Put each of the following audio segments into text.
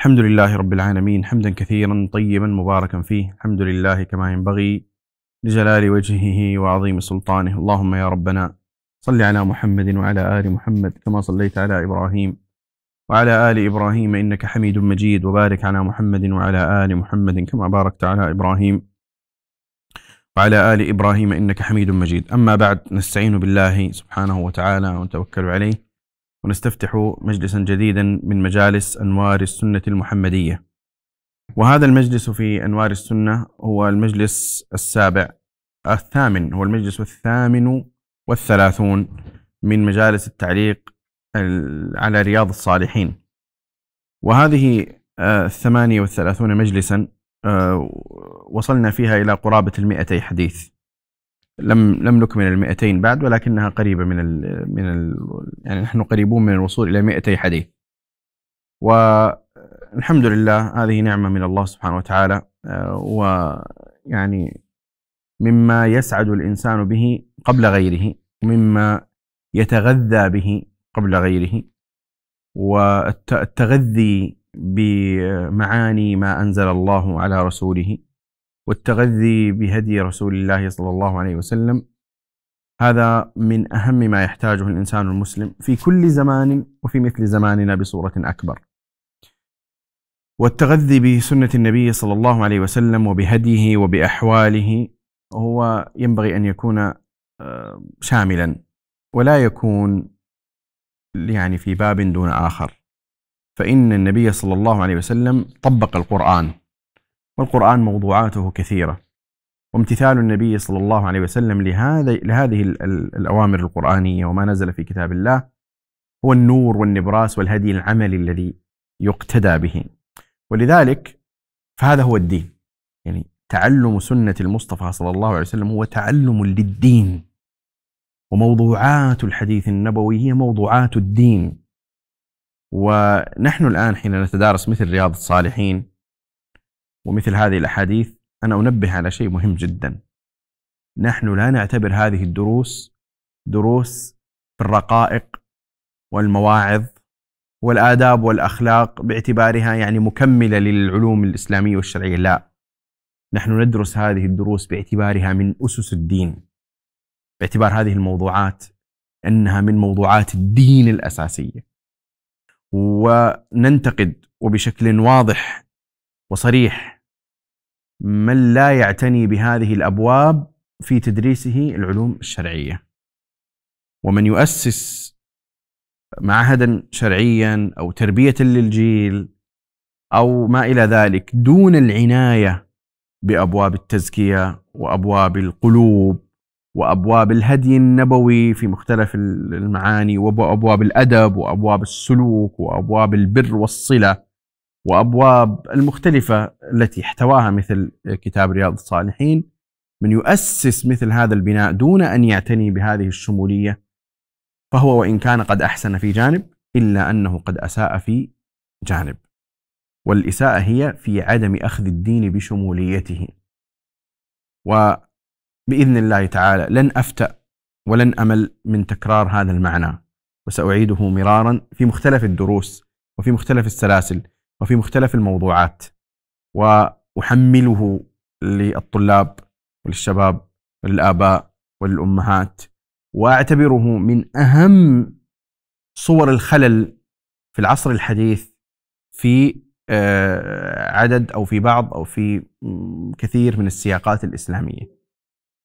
الحمد لله رب العالمين حمدا كثيرا طيبا مباركا فيه الحمد لله كما ينبغي لجلال وجهه وعظيم سلطانه اللهم يا ربنا صل على محمد وعلى آل محمد كما صليت على إبراهيم وعلى آل إبراهيم إنك حميد مجيد وبارك على محمد وعلى آل محمد كما باركت على إبراهيم وعلى آل إبراهيم إنك حميد مجيد أما بعد نستعين بالله سبحانه وتعالى ونتوكل عليه ونستفتح مجلسا جديدا من مجالس أنوار السنة المحمدية وهذا المجلس في أنوار السنة هو المجلس السابع الثامن هو المجلس الثامن والثلاثون من مجالس التعليق على رياض الصالحين وهذه آه، الثمانية والثلاثون مجلسا آه، وصلنا فيها إلى قرابة المئتي حديث لم لم نكمل ال 200 بعد ولكنها قريبه من الـ من الـ يعني نحن قريبون من الوصول الى 200 حديث. والحمد لله هذه نعمه من الله سبحانه وتعالى آه، ويعني مما يسعد الانسان به قبل غيره ومما يتغذى به قبل غيره والتغذي بمعاني ما انزل الله على رسوله والتغذي بهدي رسول الله صلى الله عليه وسلم هذا من أهم ما يحتاجه الإنسان المسلم في كل زمان وفي مثل زماننا بصورة أكبر والتغذي بسنة النبي صلى الله عليه وسلم وبهديه وبأحواله هو ينبغي أن يكون آه، شاملا ولا يكون يعني في باب دون آخر فإن النبي صلى الله عليه وسلم طبق القرآن والقرآن موضوعاته كثيرة وامتثال النبي صلى الله عليه وسلم لهذا لهذه الأوامر القرآنية وما نزل في كتاب الله هو النور والنبراس والهدي العملي الذي يقتدى به ولذلك فهذا هو الدين يعني تعلم سنة المصطفى صلى الله عليه وسلم هو تعلم للدين وموضوعات الحديث النبوي هي موضوعات الدين ونحن الآن حين نتدارس مثل رياض الصالحين ومثل هذه الأحاديث أنا أنبه على شيء مهم جدا نحن لا نعتبر هذه الدروس دروس في الرقائق والمواعظ والآداب والأخلاق باعتبارها يعني مكملة للعلوم الإسلامية والشرعية لا نحن ندرس هذه الدروس باعتبارها من أسس الدين باعتبار هذه الموضوعات أنها من موضوعات الدين الأساسية وننتقد وبشكل واضح وصريح من لا يعتني بهذه الابواب في تدريسه العلوم الشرعيه ومن يؤسس معهدا شرعيا او تربيه للجيل او ما الى ذلك دون العنايه بابواب التزكيه وابواب القلوب وابواب الهدي النبوي في مختلف المعاني وابواب الادب وابواب السلوك وابواب البر والصله وابواب المختلفه التي احتواها مثل كتاب رياض الصالحين من يؤسس مثل هذا البناء دون ان يعتني بهذه الشموليه فهو وان كان قد احسن في جانب الا انه قد اساء في جانب والاساءه هي في عدم اخذ الدين بشموليته وباذن الله تعالى لن افتأ ولن امل من تكرار هذا المعنى وساعيده مرارا في مختلف الدروس وفي مختلف السلاسل وفي مختلف الموضوعات وأحمله للطلاب وللشباب وللآباء وللأمهات وأعتبره من أهم صور الخلل في العصر الحديث في آه، عدد أو في بعض أو في كثير من السياقات الإسلامية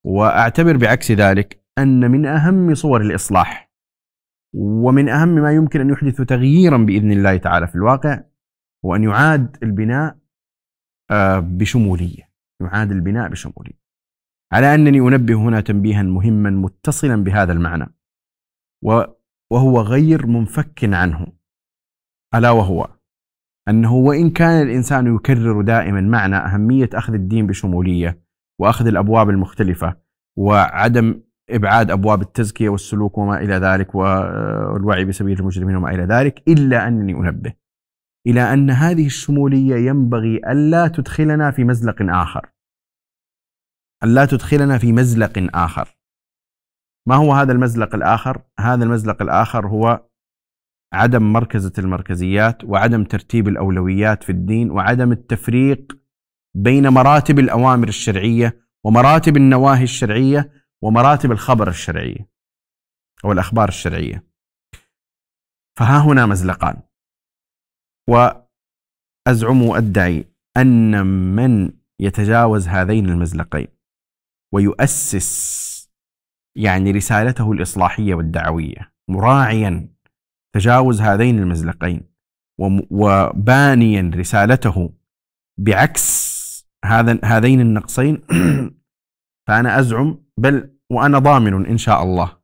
وأعتبر بعكس ذلك أن من أهم صور الإصلاح ومن أهم ما يمكن أن يحدث تغييرا بإذن الله تعالى في الواقع هو أن يعاد البناء آه، بشمولية يعاد البناء بشمولية على أنني أنبه هنا تنبيها مهما متصلا بهذا المعنى وهو غير منفك عنه ألا وهو أنه وإن كان الإنسان يكرر دائما معنى أهمية أخذ الدين بشمولية وأخذ الأبواب المختلفة وعدم إبعاد أبواب التزكية والسلوك وما إلى ذلك والوعي آه، بسبيل المجرمين وما إلى ذلك إلا أنني أنبه إلى أن هذه الشمولية ينبغي ألا تدخلنا في مزلق آخر ألا تدخلنا في مزلق آخر ما هو هذا المزلق الآخر؟ هذا المزلق الآخر هو عدم مركزة المركزيات وعدم ترتيب الأولويات في الدين وعدم التفريق بين مراتب الأوامر الشرعية ومراتب النواهي الشرعية ومراتب الخبر الشرعية أو الأخبار الشرعية فها هنا مزلقان وأزعم وأدعي أن من يتجاوز هذين المزلقين ويؤسس يعني رسالته الإصلاحية والدعوية مراعيا تجاوز هذين المزلقين وبانيا رسالته بعكس هذا هذين النقصين فأنا أزعم بل وأنا ضامن إن شاء الله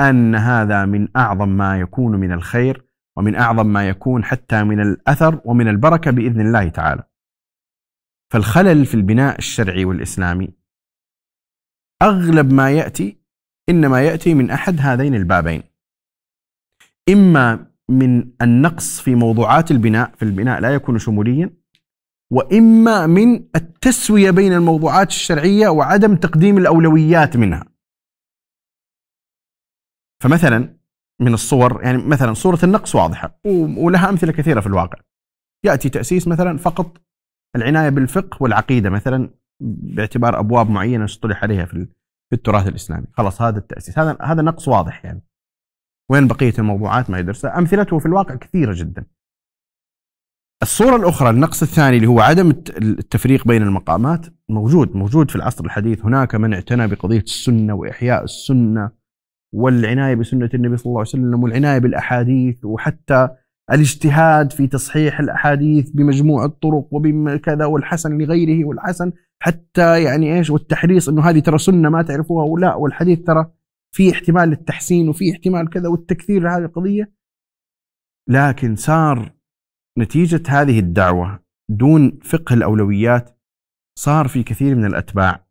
أن هذا من أعظم ما يكون من الخير ومن أعظم ما يكون حتى من الأثر ومن البركة بإذن الله تعالى فالخلل في البناء الشرعي والإسلامي أغلب ما يأتي إنما يأتي من أحد هذين البابين إما من النقص في موضوعات البناء فالبناء لا يكون شموليا وإما من التسوية بين الموضوعات الشرعية وعدم تقديم الأولويات منها فمثلا من الصور يعني مثلا صورة النقص واضحة ولها أمثلة كثيرة في الواقع يأتي تأسيس مثلا فقط العناية بالفقه والعقيدة مثلا باعتبار أبواب معينة اصطلح عليها في التراث الإسلامي خلاص هذا التأسيس هذا هذا نقص واضح يعني وين بقية الموضوعات ما يدرسها أمثلته في الواقع كثيرة جدا الصورة الأخرى النقص الثاني اللي هو عدم التفريق بين المقامات موجود موجود في العصر الحديث هناك من اعتنى بقضية السنة وإحياء السنة والعنايه بسنه النبي صلى الله عليه وسلم والعنايه بالاحاديث وحتى الاجتهاد في تصحيح الاحاديث بمجموع الطرق وبكذا والحسن لغيره والحسن حتى يعني ايش والتحريص انه هذه ترى سنه ما تعرفوها ولا والحديث ترى في احتمال للتحسين وفي احتمال كذا والتكثير لهذه القضيه لكن صار نتيجه هذه الدعوه دون فقه الاولويات صار في كثير من الاتباع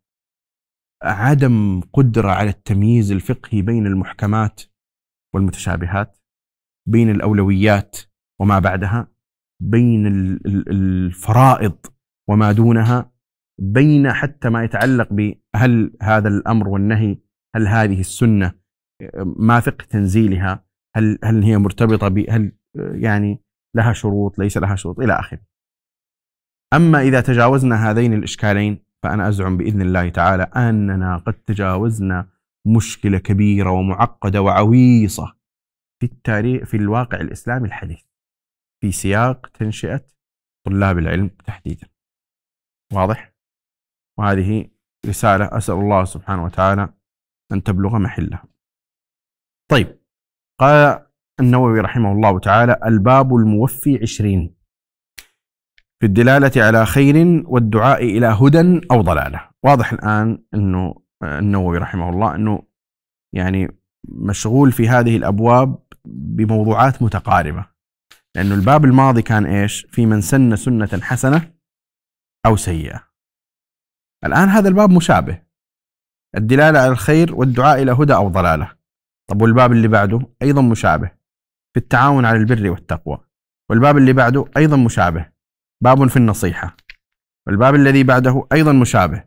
عدم قدرة على التمييز الفقهي بين المحكمات والمتشابهات بين الأولويات وما بعدها بين الفرائض وما دونها بين حتى ما يتعلق بهل هذا الأمر والنهي هل هذه السنة ما فقه تنزيلها هل هل هي مرتبطة بهل يعني لها شروط ليس لها شروط إلى آخره أما إذا تجاوزنا هذين الإشكالين فأنا أزعم بإذن الله تعالى أننا قد تجاوزنا مشكلة كبيرة ومعقدة وعويصة في التاريخ في الواقع الإسلامي الحديث في سياق تنشئة طلاب العلم تحديدا واضح؟ وهذه رسالة أسأل الله سبحانه وتعالى أن تبلغ محلها طيب قال النووي رحمه الله تعالى الباب الموفي عشرين في الدلالة على خير والدعاء إلى هدى أو ضلالة واضح الآن أنه النووي رحمه الله أنه يعني مشغول في هذه الأبواب بموضوعات متقاربة لأنه الباب الماضي كان إيش في من سن سنة حسنة أو سيئة الآن هذا الباب مشابه الدلالة على الخير والدعاء إلى هدى أو ضلالة طب والباب اللي بعده أيضا مشابه في التعاون على البر والتقوى والباب اللي بعده أيضا مشابه باب في النصيحة والباب الذي بعده أيضا مشابه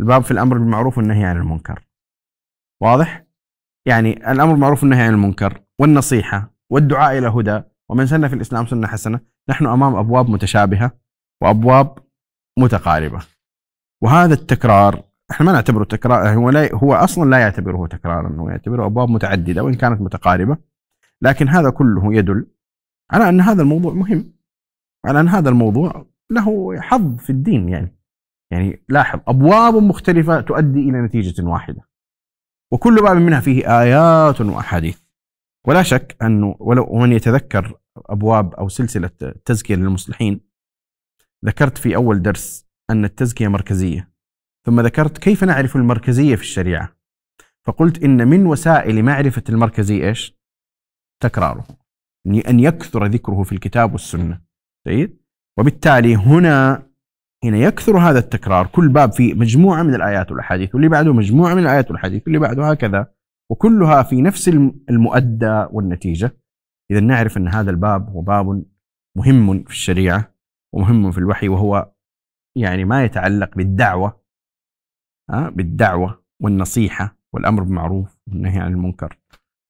الباب في الأمر بالمعروف والنهي عن المنكر واضح؟ يعني الأمر بالمعروف والنهي عن المنكر والنصيحة والدعاء إلى هدى ومن سن في الإسلام سنة حسنة نحن أمام أبواب متشابهة وأبواب متقاربة وهذا التكرار احنا ما نعتبره تكرار هو لا هو اصلا لا يعتبره تكرارا هو يعتبره ابواب متعدده وان كانت متقاربه لكن هذا كله يدل على ان هذا الموضوع مهم على أن هذا الموضوع له حظ في الدين يعني يعني لاحظ أبواب مختلفة تؤدي إلى نتيجة واحدة وكل باب منها فيه آيات وأحاديث ولا شك أنه ولو من يتذكر أبواب أو سلسلة التزكية للمصلحين ذكرت في أول درس أن التزكية مركزية ثم ذكرت كيف نعرف المركزية في الشريعة فقلت إن من وسائل معرفة المركزي إيش تكراره أن يكثر ذكره في الكتاب والسنة جيد وبالتالي هنا هنا يكثر هذا التكرار كل باب في مجموعة من الآيات والأحاديث واللي بعده مجموعة من الآيات والأحاديث واللي بعده هكذا وكلها في نفس المؤدى والنتيجة إذا نعرف أن هذا الباب هو باب مهم في الشريعة ومهم في الوحي وهو يعني ما يتعلق بالدعوة آه، بالدعوة والنصيحة والأمر بالمعروف والنهي عن المنكر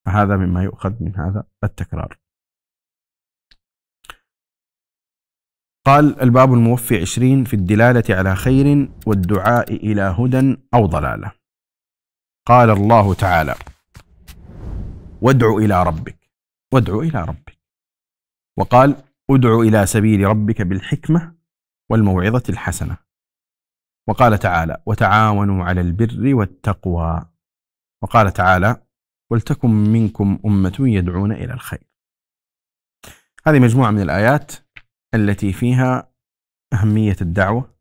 فهذا مما يؤخذ من هذا التكرار قال الباب الموفي عشرين في الدلالة على خير والدعاء إلى هدى أو ضلالة قال الله تعالى وادع إلى ربك وادع إلى ربك وقال ادع إلى سبيل ربك بالحكمة والموعظة الحسنة وقال تعالى وتعاونوا على البر والتقوى وقال تعالى ولتكن منكم أمة يدعون إلى الخير هذه مجموعة من الآيات التي فيها أهمية الدعوة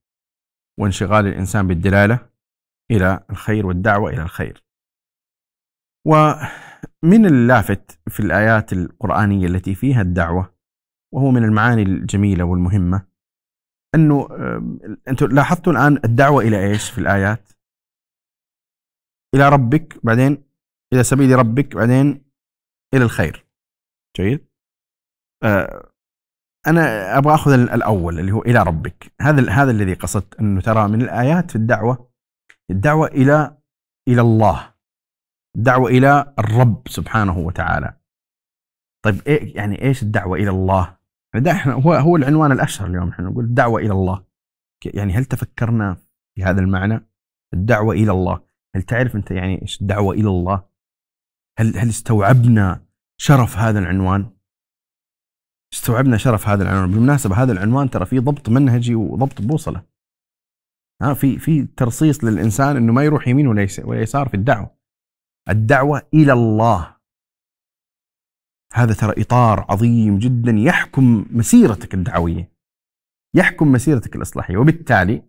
وانشغال الإنسان بالدلالة إلى الخير والدعوة إلى الخير. ومن اللافت في الآيات القرآنية التي فيها الدعوة وهو من المعاني الجميلة والمهمة أنه أنتم لاحظتوا الآن الدعوة إلى إيش في الآيات؟ إلى ربك بعدين إلى سبيل ربك بعدين إلى الخير. جيد؟ آه، انا ابغى اخذ الاول اللي هو الى ربك هذا هذا الذي قصدت انه ترى من الايات في الدعوه الدعوه الى الى الله الدعوه الى الرب سبحانه وتعالى طيب إيه يعني ايش الدعوه الى الله ده احنا هو هو العنوان الاشهر اليوم احنا نقول الدعوه الى الله يعني هل تفكرنا في هذا المعنى الدعوه الى الله هل تعرف انت يعني ايش الدعوه الى الله هل هل استوعبنا شرف هذا العنوان استوعبنا شرف هذا العنوان بالمناسبة هذا العنوان ترى فيه ضبط منهجي وضبط بوصلة ها في في ترصيص للإنسان أنه ما يروح يمين ولا يسار في الدعوة الدعوة إلى الله هذا ترى إطار عظيم جدا يحكم مسيرتك الدعوية يحكم مسيرتك الإصلاحية وبالتالي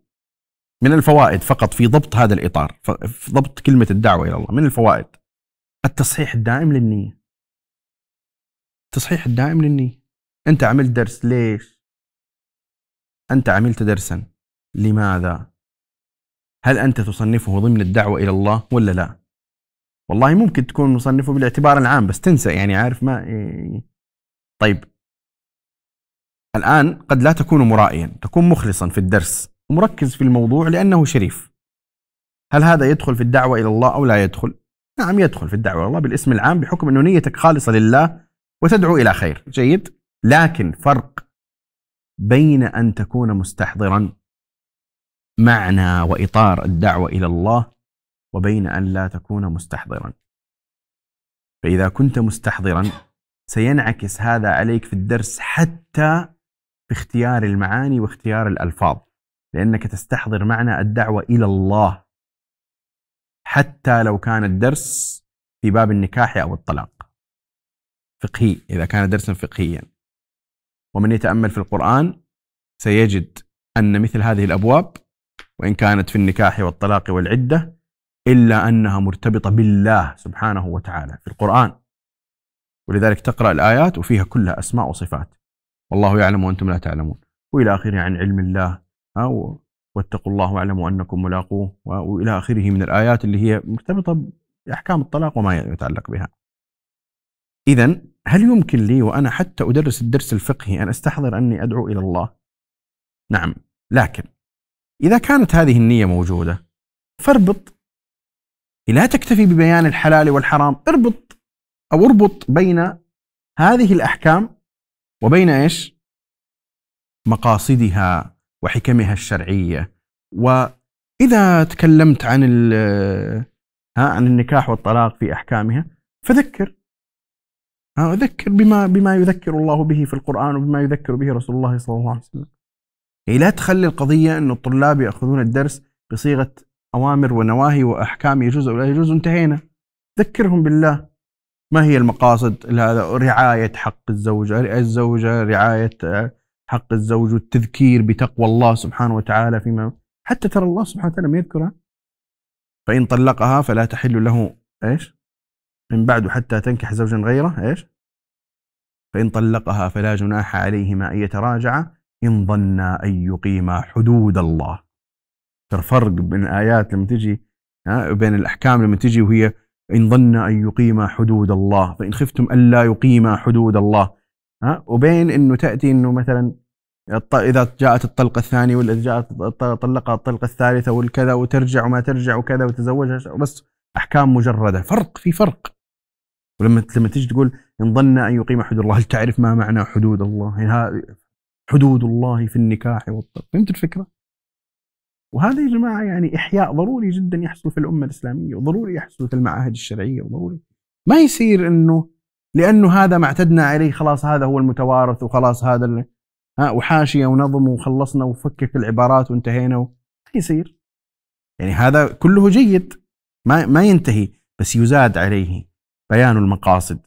من الفوائد فقط في ضبط هذا الإطار في ضبط كلمة الدعوة إلى الله من الفوائد التصحيح الدائم للنية التصحيح الدائم للنية انت عملت درس ليش انت عملت درسا لماذا هل انت تصنفه ضمن الدعوه الى الله ولا لا والله ممكن تكون مصنفه بالاعتبار العام بس تنسى يعني عارف ما إيه، إيه. طيب الان قد لا تكون مرائيا تكون مخلصا في الدرس ومركز في الموضوع لانه شريف هل هذا يدخل في الدعوه الى الله او لا يدخل نعم يدخل في الدعوه الى الله بالاسم العام بحكم انه نيتك خالصه لله وتدعو الى خير جيد لكن فرق بين أن تكون مستحضرا معنى وإطار الدعوة إلى الله وبين أن لا تكون مستحضرا فإذا كنت مستحضرا سينعكس هذا عليك في الدرس حتى في اختيار المعاني واختيار الألفاظ لأنك تستحضر معنى الدعوة إلى الله حتى لو كان الدرس في باب النكاح أو الطلاق فقهي إذا كان درسا فقهيا ومن يتأمل في القرآن سيجد أن مثل هذه الأبواب وإن كانت في النكاح والطلاق والعدة إلا أنها مرتبطة بالله سبحانه وتعالى في القرآن ولذلك تقرأ الآيات وفيها كلها أسماء وصفات والله يعلم وأنتم لا تعلمون وإلى آخره عن علم الله او واتقوا الله واعلموا أنكم ملاقوه وإلى آخره من الآيات اللي هي مرتبطة بأحكام الطلاق وما يتعلق بها إذا هل يمكن لي وأنا حتى أدرس الدرس الفقهي أن أستحضر أني أدعو إلى الله؟ نعم لكن إذا كانت هذه النية موجودة فاربط لا تكتفي ببيان الحلال والحرام اربط أو اربط بين هذه الأحكام وبين إيش؟ مقاصدها وحكمها الشرعية وإذا تكلمت عن ها عن النكاح والطلاق في أحكامها فذكر أذكر بما بما يذكر الله به في القرآن وبما يذكر به رسول الله صلى الله عليه وسلم يعني لا تخلي القضية أن الطلاب يأخذون الدرس بصيغة أوامر ونواهي وأحكام يجوز أو لا يجوز انتهينا ذكرهم بالله ما هي المقاصد لهذا رعاية حق الزوجة الزوجة رعاية حق الزوج والتذكير بتقوى الله سبحانه وتعالى فيما حتى ترى الله سبحانه وتعالى ما يذكرها فإن طلقها فلا تحل له ايش؟ من بعد حتى تنكح زوجا غيره ايش؟ فإن طلقها فلا جناح عليهما أن يتراجعا إن ظنا أن يقيما حدود الله ترى فرق بين الآيات لما تجي بين الأحكام لما تجي وهي إن ظنا أن يقيما حدود الله فإن خفتم ألا يقيما حدود الله ها وبين أنه تأتي أنه مثلا إذا جاءت الطلقة الثانية ولا جاءت طلقها الطلقة الثالثة والكذا وترجع وما ترجع وكذا وتزوجها بس أحكام مجردة فرق في فرق ولما لما تيجي تقول ان ظن ان يقيم حدود الله هل تعرف ما معنى حدود الله؟ يعني حدود الله في النكاح والطب فهمت الفكره؟ وهذا يا جماعه يعني احياء ضروري جدا يحصل في الامه الاسلاميه وضروري يحصل في المعاهد الشرعيه وضروري ما يصير انه لانه هذا ما اعتدنا عليه خلاص هذا هو المتوارث وخلاص هذا ها وحاشيه ونظم وخلصنا وفكك العبارات وانتهينا و... ما يصير يعني هذا كله جيد ما ما ينتهي بس يزاد عليه بيان المقاصد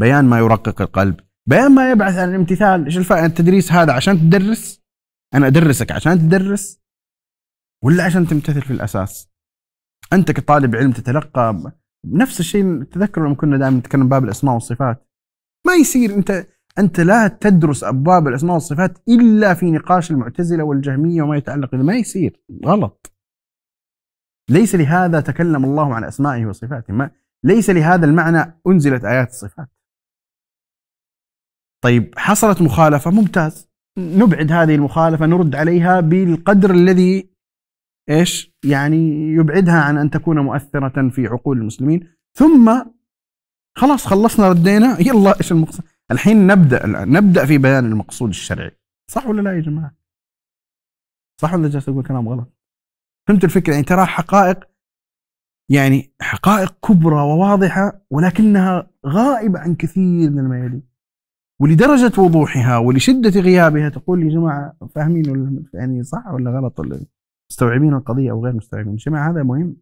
بيان ما يرقق القلب بيان ما يبعث عن الامتثال ايش الفائده التدريس هذا عشان تدرس انا ادرسك عشان تدرس ولا عشان تمتثل في الاساس انت كطالب علم تتلقى نفس الشيء تذكروا لما كنا دائما نتكلم باب الاسماء والصفات ما يصير انت انت لا تدرس ابواب الاسماء والصفات الا في نقاش المعتزله والجهميه وما يتعلق ما يصير غلط ليس لهذا تكلم الله عن اسمائه وصفاته ما ليس لهذا المعنى أنزلت آيات الصفات طيب حصلت مخالفة ممتاز نبعد هذه المخالفة نرد عليها بالقدر الذي ايش يعني يبعدها عن ان تكون مؤثرة في عقول المسلمين ثم خلاص خلصنا ردينا يلا ايش المقصود الحين نبدا الان نبدا في بيان المقصود الشرعي صح ولا لا يا جماعه صح ولا جالس اقول كلام غلط فهمت الفكره يعني ترى حقائق يعني حقائق كبرى وواضحة ولكنها غائبة عن كثير من الميادين ولدرجة وضوحها ولشدة غيابها تقول يا جماعة فاهمين ولا يعني صح ولا غلط ولا مستوعبين القضية أو غير مستوعبين يا جماعة هذا مهم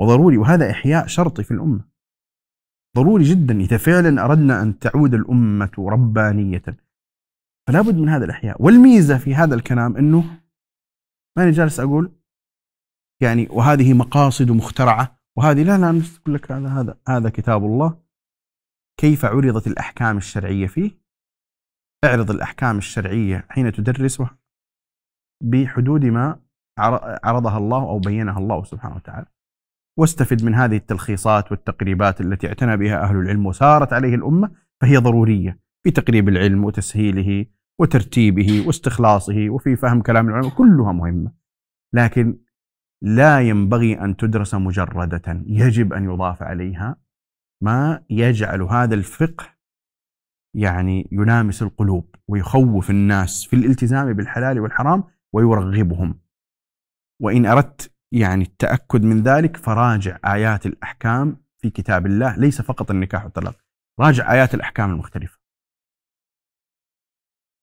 وضروري وهذا إحياء شرطي في الأمة ضروري جدا إذا فعلا أردنا أن تعود الأمة ربانية فلا بد من هذا الإحياء والميزة في هذا الكلام أنه ماني جالس أقول يعني وهذه مقاصد مخترعة وهذه لا لا تقول لك هذا هذا هذا كتاب الله كيف عرضت الأحكام الشرعية فيه اعرض الأحكام الشرعية حين تدرسها بحدود ما عرضها الله أو بينها الله سبحانه وتعالى واستفد من هذه التلخيصات والتقريبات التي اعتنى بها أهل العلم وسارت عليه الأمة فهي ضرورية في تقريب العلم وتسهيله وترتيبه واستخلاصه وفي فهم كلام العلماء كلها مهمة لكن لا ينبغي أن تدرس مجردة يجب أن يضاف عليها ما يجعل هذا الفقه يعني يلامس القلوب ويخوف الناس في الالتزام بالحلال والحرام ويرغبهم وإن أردت يعني التأكد من ذلك فراجع آيات الأحكام في كتاب الله ليس فقط النكاح والطلاق راجع آيات الأحكام المختلفة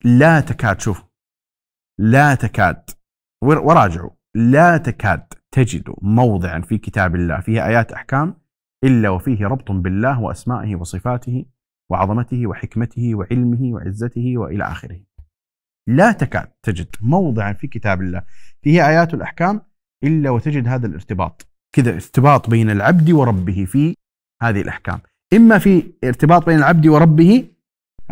لا تكاد شوف لا تكاد وراجعوا لا تكاد تجد موضعا في كتاب الله فيه آيات أحكام إلا وفيه ربط بالله وأسمائه وصفاته وعظمته وحكمته وعلمه وعزته وإلى آخره لا تكاد تجد موضعا في كتاب الله فيه آيات الأحكام إلا وتجد هذا الارتباط كذا ارتباط بين العبد وربه في هذه الأحكام إما في ارتباط بين العبد وربه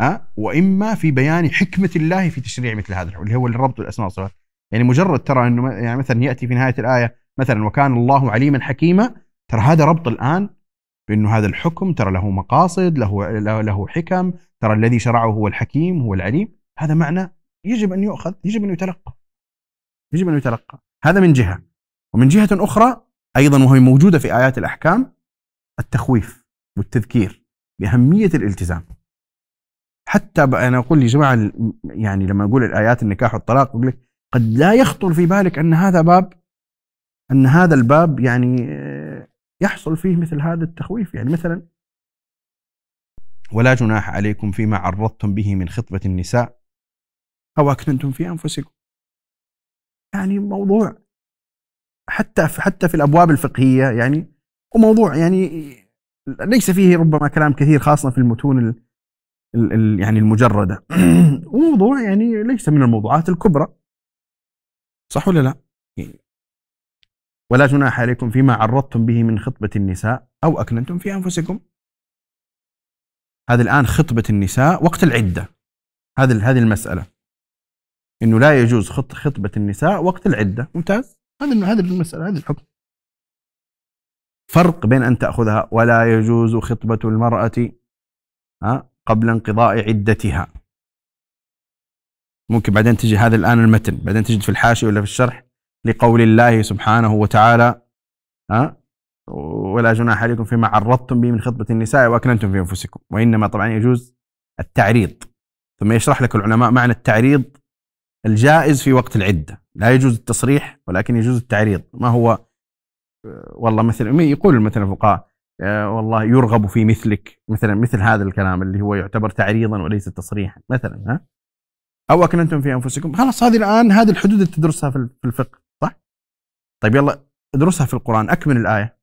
أه؟ وإما في بيان حكمة الله في تشريع مثل هذا اللي هو الربط الأسماء والصفات يعني مجرد ترى انه يعني مثلا ياتي في نهايه الايه مثلا وكان الله عليما حكيما ترى هذا ربط الان بانه هذا الحكم ترى له مقاصد له له حكم ترى الذي شرعه هو الحكيم هو العليم هذا معنى يجب ان يؤخذ يجب ان يتلقى يجب ان يتلقى هذا من جهه ومن جهه اخرى ايضا وهي موجوده في ايات الاحكام التخويف والتذكير باهميه الالتزام حتى انا اقول يا جماعه يعني لما اقول الايات النكاح والطلاق اقول لك قد لا يخطر في بالك ان هذا باب ان هذا الباب يعني آه، يحصل فيه مثل هذا التخويف يعني مثلا ولا جناح عليكم فيما عرضتم به من خطبه النساء او اكننتم في انفسكم يعني موضوع حتى في حتى في الابواب الفقهيه يعني وموضوع يعني ليس فيه ربما كلام كثير خاصه في المتون الـ الـ يعني المجرده وموضوع يعني ليس من الموضوعات الكبرى صح ولا لا؟ إيه. ولا جناح عليكم فيما عرضتم به من خطبة النساء أو أكننتم في أنفسكم هذا الآن خطبة النساء وقت العدة هذا هذه المسألة انه لا يجوز خط خطبة النساء وقت العدة ممتاز هذا هذه المسألة هذا الحكم فرق بين ان تأخذها ولا يجوز خطبة المرأة قبل انقضاء عدتها ممكن بعدين تجي هذا الآن المتن بعدين تجد في الحاشية ولا في الشرح لقول الله سبحانه وتعالى ها ولا جناح عليكم فيما عرضتم به من خطبة النساء وأكننتم في أنفسكم وإنما طبعا يجوز التعريض ثم يشرح لك العلماء معنى التعريض الجائز في وقت العدة لا يجوز التصريح ولكن يجوز التعريض ما هو والله مثلا يقول مثلا الفقهاء آه، والله يرغب في مثلك مثلا مثل هذا الكلام اللي هو يعتبر تعريضا وليس تصريحا مثلا ها او اكننتم في انفسكم خلاص هذه الان هذه الحدود اللي تدرسها في الفقه صح؟ طيب يلا ادرسها في القران اكمل الايه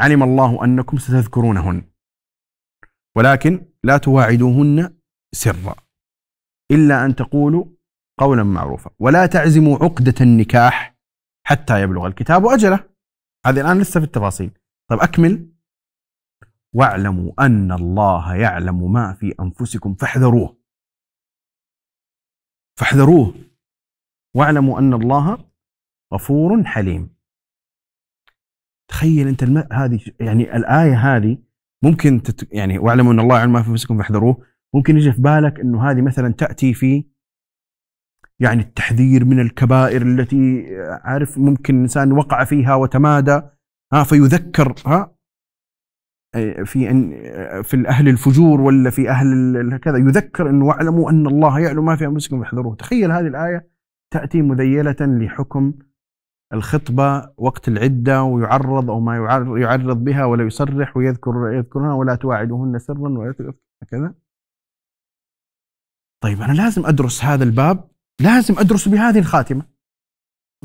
علم الله انكم ستذكرونهن ولكن لا تواعدوهن سرا الا ان تقولوا قولا معروفا ولا تعزموا عقده النكاح حتى يبلغ الكتاب اجله هذه الان لسه في التفاصيل طيب اكمل واعلموا ان الله يعلم ما في انفسكم فاحذروه فاحذروه واعلموا أن الله غفور حليم تخيل أنت الم... هذه يعني الآية هذه ممكن تت... يعني واعلموا أن الله يعلم ما في أنفسكم فاحذروه ممكن يجي في بالك أنه هذه مثلا تأتي في يعني التحذير من الكبائر التي آه، عارف ممكن الإنسان وقع فيها وتمادى ها فيذكر ها في أن في أهل الفجور ولا في أهل كذا يذكر أنه واعلموا أن الله يعلم ما في أنفسكم فاحذروه تخيل هذه الآية تأتي مذيلة لحكم الخطبة وقت العدة ويعرض أو ما يعرض بها ولا يصرح ويذكر يذكرها ولا تواعدوهن سرا ولا هكذا طيب أنا لازم أدرس هذا الباب لازم أدرس بهذه الخاتمة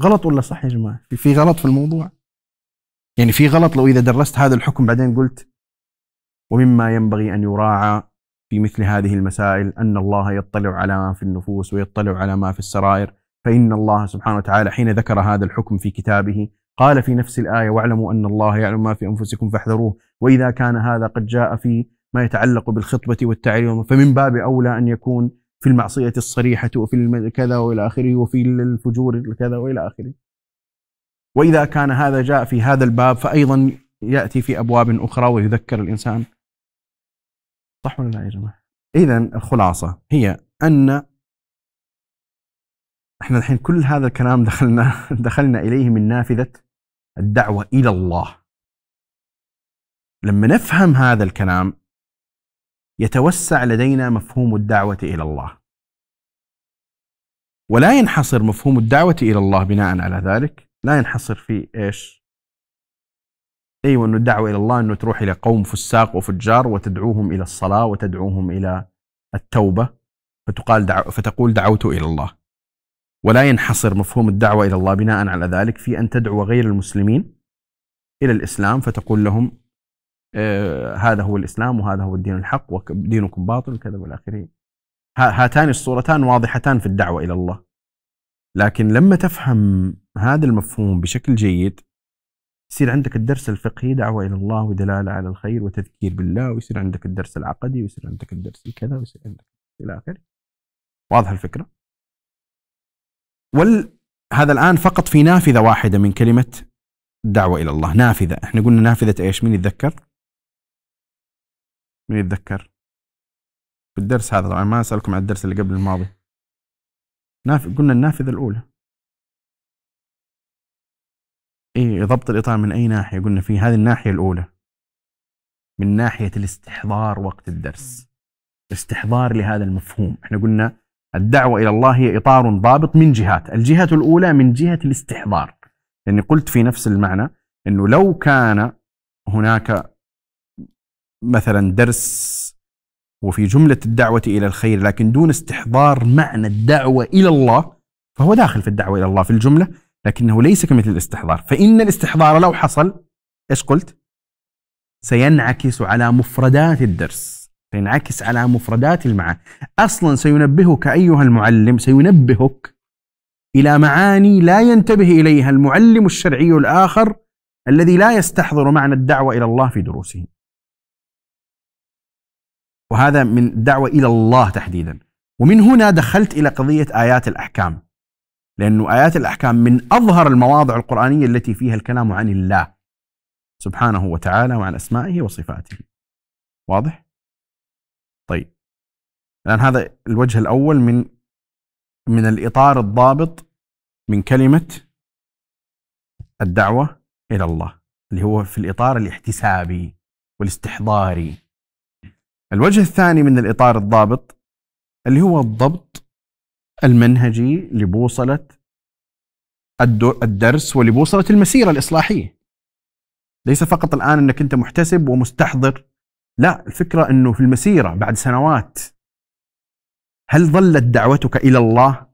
غلط ولا صح يا جماعة في غلط في الموضوع يعني في غلط لو إذا درست هذا الحكم بعدين قلت ومما ينبغي أن يراعى في مثل هذه المسائل أن الله يطلع على ما في النفوس ويطلع على ما في السرائر فإن الله سبحانه وتعالى حين ذكر هذا الحكم في كتابه قال في نفس الآية واعلموا أن الله يعلم ما في أنفسكم فاحذروه وإذا كان هذا قد جاء في ما يتعلق بالخطبة والتعليم فمن باب أولى أن يكون في المعصية الصريحة وفي كذا وإلى آخره وفي الفجور كذا وإلى آخره وإذا كان هذا جاء في هذا الباب فأيضا يأتي في أبواب أخرى ويذكر الإنسان صح ولا لا يا جماعه؟ اذا الخلاصه هي ان احنا الحين كل هذا الكلام دخلنا دخلنا اليه من نافذه الدعوه الى الله. لما نفهم هذا الكلام يتوسع لدينا مفهوم الدعوه الى الله. ولا ينحصر مفهوم الدعوه الى الله بناء على ذلك، لا ينحصر في ايش؟ أيوة أنه الدعوة إلى الله أنه تروح إلى قوم فساق وفجار وتدعوهم إلى الصلاة وتدعوهم إلى التوبة فتقال دعو فتقول دعوت إلى الله ولا ينحصر مفهوم الدعوة إلى الله بناء على ذلك في أن تدعو غير المسلمين إلى الإسلام فتقول لهم آه هذا هو الإسلام وهذا هو الدين الحق ودينكم باطل وكذا والآخرين هاتان الصورتان واضحتان في الدعوة إلى الله لكن لما تفهم هذا المفهوم بشكل جيد يصير عندك الدرس الفقهي دعوة إلى الله ودلالة على الخير وتذكير بالله ويصير عندك الدرس العقدي ويصير عندك الدرس الكذا ويصير عندك إلى آخره واضحة الفكرة وال هذا الآن فقط في نافذة واحدة من كلمة الدعوة إلى الله نافذة احنا قلنا نافذة ايش مين يتذكر مين يتذكر في الدرس هذا طبعا ما أسألكم عن الدرس اللي قبل الماضي ناف... قلنا النافذة الأولى اي ضبط الإطار من أي ناحية قلنا في هذه الناحية الأولى من ناحية الاستحضار وقت الدرس استحضار لهذا المفهوم احنا قلنا الدعوة إلى الله هي إطار ضابط من جهات الجهة الأولى من جهة الاستحضار لأني قلت في نفس المعنى أنه لو كان هناك مثلا درس وفي جملة الدعوة إلى الخير لكن دون استحضار معنى الدعوة إلى الله فهو داخل في الدعوة إلى الله في الجملة لكنه ليس كمثل الاستحضار فإن الاستحضار لو حصل إيش قلت؟ سينعكس على مفردات الدرس سينعكس على مفردات المعاني أصلا سينبهك أيها المعلم سينبهك إلى معاني لا ينتبه إليها المعلم الشرعي الآخر الذي لا يستحضر معنى الدعوة إلى الله في دروسه وهذا من الدعوة إلى الله تحديدا ومن هنا دخلت إلى قضية آيات الأحكام لأنه آيات الأحكام من أظهر المواضع القرآنية التي فيها الكلام عن الله سبحانه وتعالى وعن أسمائه وصفاته واضح؟ طيب الآن هذا الوجه الأول من من الإطار الضابط من كلمة الدعوة إلى الله اللي هو في الإطار الاحتسابي والاستحضاري الوجه الثاني من الإطار الضابط اللي هو الضبط المنهجي لبوصلة الدرس ولبوصلة المسيرة الإصلاحية ليس فقط الآن أنك أنت محتسب ومستحضر لا الفكرة أنه في المسيرة بعد سنوات هل ظلت دعوتك إلى الله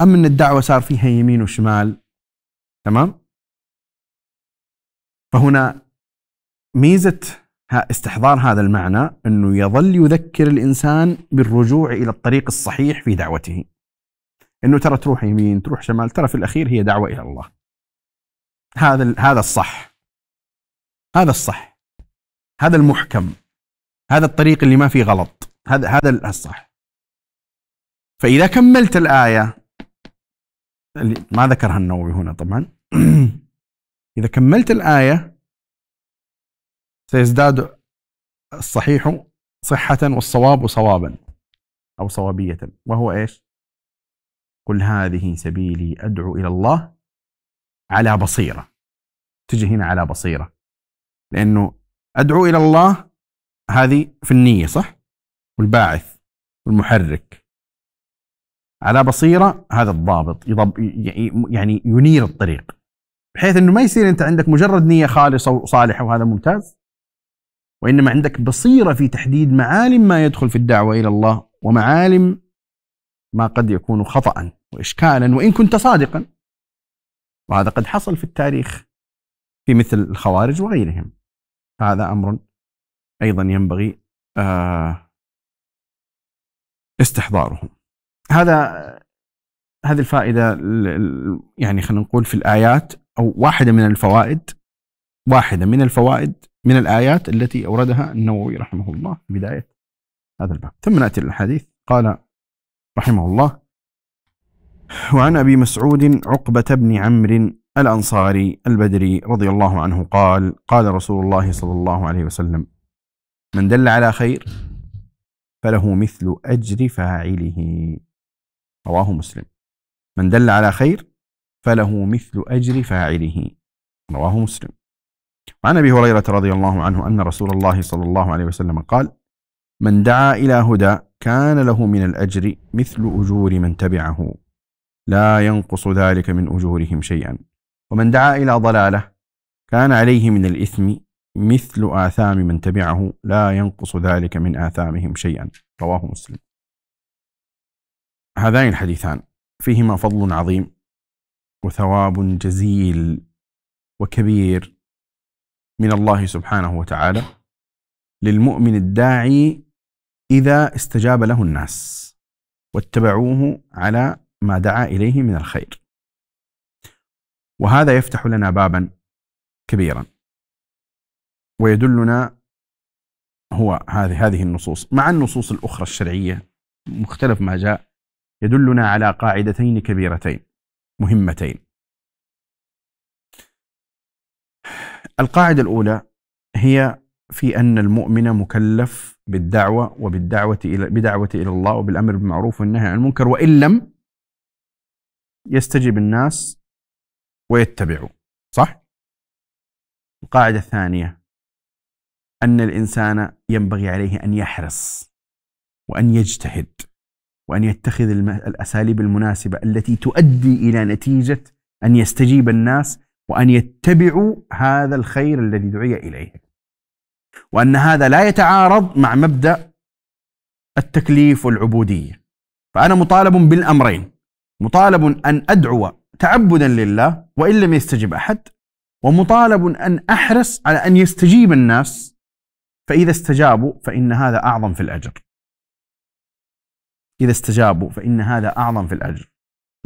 أم أن الدعوة صار فيها يمين وشمال تمام فهنا ميزة استحضار هذا المعنى انه يظل يذكر الانسان بالرجوع الى الطريق الصحيح في دعوته. انه ترى تروح يمين تروح شمال ترى في الاخير هي دعوه الى الله. هذا هذا الصح. هذا الصح. هذا المحكم. هذا الطريق اللي ما فيه غلط. هذا هذا الصح. فاذا كملت الايه اللي ما ذكرها النووي هنا طبعا. اذا كملت الايه سيزداد الصحيح صحة والصواب صوابا أو صوابية وهو إيش قل هذه سبيلي أدعو إلى الله على بصيرة تجي هنا على بصيرة لأنه أدعو إلى الله هذه في النية صح والباعث والمحرك على بصيرة هذا الضابط يعني ينير الطريق بحيث أنه ما يصير أنت عندك مجرد نية خالصة وصالحة وهذا ممتاز وإنما عندك بصيرة في تحديد معالم ما يدخل في الدعوة إلى الله ومعالم ما قد يكون خطأ وإشكالا وإن كنت صادقا وهذا قد حصل في التاريخ في مثل الخوارج وغيرهم هذا أمر أيضا ينبغي آه، استحضاره هذا هذه الفائدة يعني خلينا نقول في الآيات أو واحدة من الفوائد واحدة من الفوائد من الآيات التي أوردها النووي رحمه الله في بداية هذا الباب ثم نأتي للحديث قال رحمه الله وعن أبي مسعود عقبة بن عمرو الأنصاري البدري رضي الله عنه قال قال رسول الله صلى الله عليه وسلم من دل على خير فله مثل أجر فاعله رواه مسلم من دل على خير فله مثل أجر فاعله رواه مسلم وعن ابي هريره رضي الله عنه ان رسول الله صلى الله عليه وسلم قال: من دعا الى هدى كان له من الاجر مثل اجور من تبعه لا ينقص ذلك من اجورهم شيئا ومن دعا الى ضلاله كان عليه من الاثم مثل آثام من تبعه لا ينقص ذلك من آثامهم شيئا رواه مسلم هذان الحديثان فيهما فضل عظيم وثواب جزيل وكبير من الله سبحانه وتعالى للمؤمن الداعي إذا استجاب له الناس واتبعوه على ما دعا إليه من الخير وهذا يفتح لنا بابا كبيرا ويدلنا هو هذه هذه النصوص مع النصوص الأخرى الشرعية مختلف ما جاء يدلنا على قاعدتين كبيرتين مهمتين القاعدة الأولى هي في أن المؤمن مكلف بالدعوة وبالدعوة إلى بدعوة إلى الله وبالأمر بالمعروف والنهي عن المنكر وإن لم يستجب الناس ويتبعوا صح؟ القاعدة الثانية أن الإنسان ينبغي عليه أن يحرص وأن يجتهد وأن يتخذ الأساليب المناسبة التي تؤدي إلى نتيجة أن يستجيب الناس وأن يتبعوا هذا الخير الذي دعي إليه وأن هذا لا يتعارض مع مبدأ التكليف والعبودية فأنا مطالب بالأمرين مطالب أن أدعو تعبدا لله وإن لم يستجب أحد ومطالب أن أحرص على أن يستجيب الناس فإذا استجابوا فإن هذا أعظم في الأجر إذا استجابوا فإن هذا أعظم في الأجر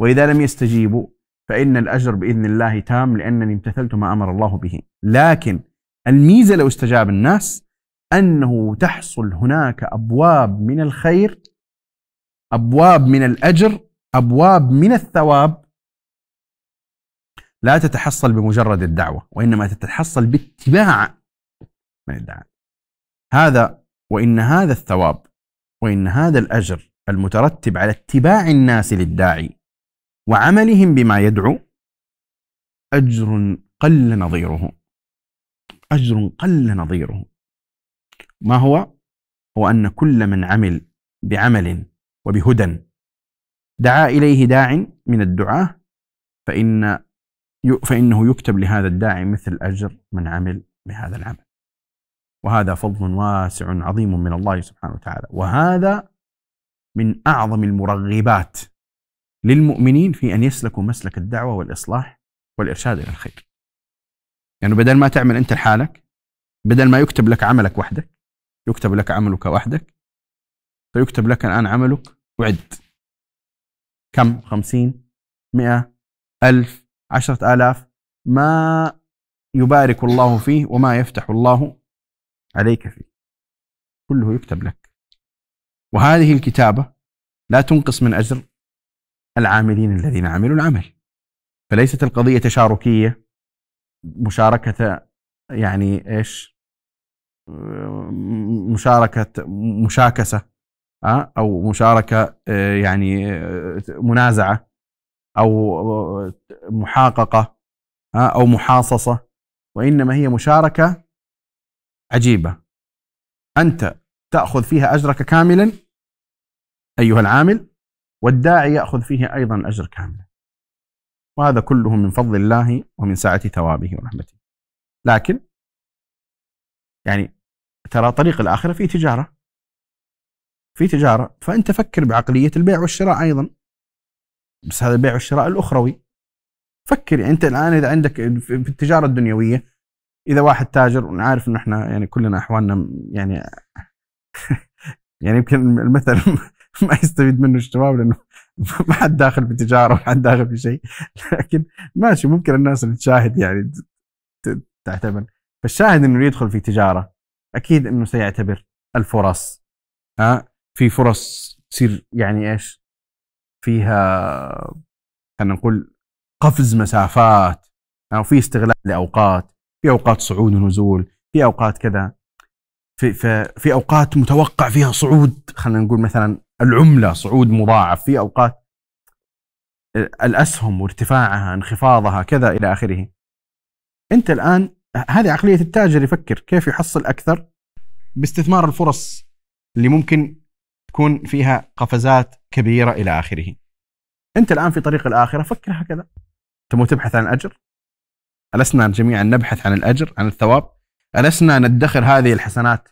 وإذا لم يستجيبوا فإن الأجر بإذن الله تام لأنني امتثلت ما أمر الله به لكن الميزة لو استجاب الناس أنه تحصل هناك أبواب من الخير أبواب من الأجر أبواب من الثواب لا تتحصل بمجرد الدعوة وإنما تتحصل باتباع من الدعاء هذا وإن هذا الثواب وإن هذا الأجر المترتب على اتباع الناس للداعي وعملهم بما يدعو أجر قل نظيره أجر قل نظيره ما هو؟ هو أن كل من عمل بعمل وبهدى دعا إليه داع من الدعاة فإن فإنه يكتب لهذا الداعي مثل أجر من عمل بهذا العمل وهذا فضل واسع عظيم من الله سبحانه وتعالى وهذا من أعظم المرغبات للمؤمنين في أن يسلكوا مسلك الدعوة والإصلاح والإرشاد إلى الخير يعني بدل ما تعمل أنت لحالك بدل ما يكتب لك عملك وحدك يكتب لك عملك وحدك فيكتب لك الآن عملك وعد كم خمسين مئة ألف عشرة آلاف ما يبارك الله فيه وما يفتح الله عليك فيه كله يكتب لك وهذه الكتابة لا تنقص من أجر العاملين الذين عملوا العمل فليست القضية تشاركية مشاركة يعني ايش مشاركة مشاكسة آه، أو مشاركة آه، يعني آه، منازعة أو محاققة أو محاصصة وإنما هي مشاركة عجيبة أنت تأخذ فيها أجرك كاملا أيها العامل والداعي يأخذ فيه أيضا أجر كامل وهذا كله من فضل الله ومن سعة ثوابه ورحمته لكن يعني ترى طريق الآخرة في تجارة في تجارة فأنت فكر بعقلية البيع والشراء أيضا بس هذا البيع والشراء الأخروي فكر يعني أنت الآن إذا عندك في التجارة الدنيوية إذا واحد تاجر ونعرف ان إنه إحنا يعني كلنا أحوالنا يعني يعني يمكن المثل ما يستفيد منه الشباب لانه ما حد داخل في تجاره ولا حد داخل في شيء لكن ماشي ممكن الناس اللي تشاهد يعني تعتبر فالشاهد انه يدخل في تجاره اكيد انه سيعتبر الفرص ها آه، في فرص تصير يعني ايش فيها خلينا نقول قفز مسافات او آه، في استغلال لاوقات في اوقات صعود ونزول في اوقات كذا في, في اوقات متوقع فيها صعود خلينا نقول مثلا العمله صعود مضاعف في اوقات الاسهم وارتفاعها انخفاضها كذا الى اخره انت الان هذه عقليه التاجر يفكر كيف يحصل اكثر باستثمار الفرص اللي ممكن تكون فيها قفزات كبيره الى اخره انت الان في طريق الاخره فكر هكذا تبغى تبحث عن الاجر ألسنا جميعا نبحث عن الأجر عن الثواب ألسنا ندخر هذه الحسنات